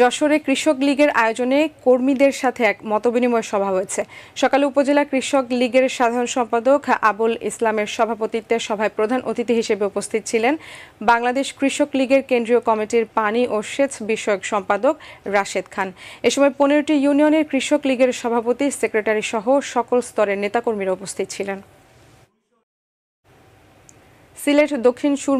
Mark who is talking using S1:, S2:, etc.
S1: যশোরে কৃষক লীগের আয়োজনে কর্মীদের সাথে এক মতবিনিময় সভা হয়েছে সকালে উপজেলা কৃষক লীগের সাধারণ সম্পাদক আবুল ইসলামের সভাপতিত্বে সভায় প্রধান অতিথি হিসেবে উপস্থিত ছিলেন বাংলাদেশ কৃষক লীগের কেন্দ্রীয় কমিটির পানি ও সেচ বিষয়ক সম্পাদক রাশেদ খান এ সময় পনেরোটি ইউনিয়নের কৃষক লীগের সভাপতি সেক্রেটারি সহ সকল স্তরের নেতাকর্মীরা উপস্থিত ছিলেন
S2: সিলেট দক্ষিণ সুর